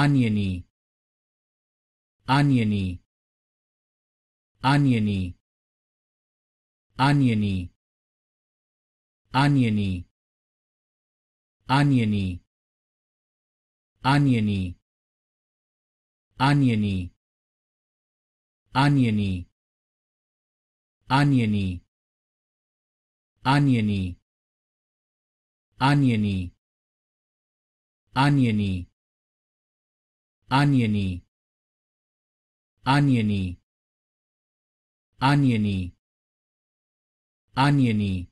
oniony oniony oniony oniony oniony oniony oniony oniony oniony oniony oniony oniony oniony oniony oniony oniony oniony